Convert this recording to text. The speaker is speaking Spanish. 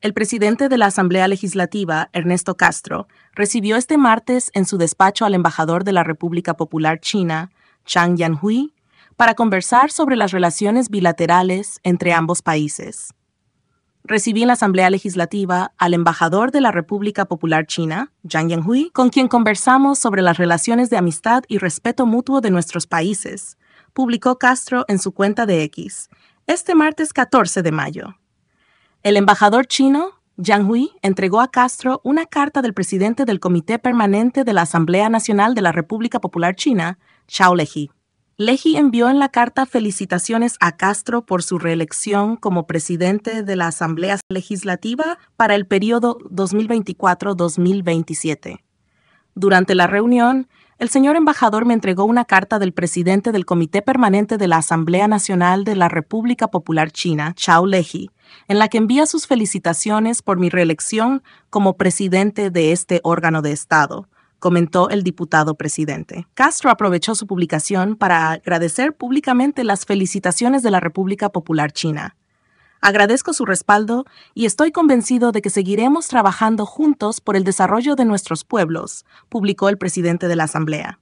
El presidente de la Asamblea Legislativa, Ernesto Castro, recibió este martes en su despacho al embajador de la República Popular China, Chang Yanhui, para conversar sobre las relaciones bilaterales entre ambos países. Recibí en la Asamblea Legislativa al embajador de la República Popular China, Zhang Yanhui, con quien conversamos sobre las relaciones de amistad y respeto mutuo de nuestros países, publicó Castro en su cuenta de X, este martes 14 de mayo. El embajador chino, Yang Hui, entregó a Castro una carta del presidente del Comité Permanente de la Asamblea Nacional de la República Popular China, Chao Leji. Leji envió en la carta felicitaciones a Castro por su reelección como presidente de la Asamblea Legislativa para el periodo 2024-2027. Durante la reunión, el señor embajador me entregó una carta del presidente del Comité Permanente de la Asamblea Nacional de la República Popular China, Chao Lehi, en la que envía sus felicitaciones por mi reelección como presidente de este órgano de Estado comentó el diputado presidente. Castro aprovechó su publicación para agradecer públicamente las felicitaciones de la República Popular China. Agradezco su respaldo y estoy convencido de que seguiremos trabajando juntos por el desarrollo de nuestros pueblos, publicó el presidente de la Asamblea.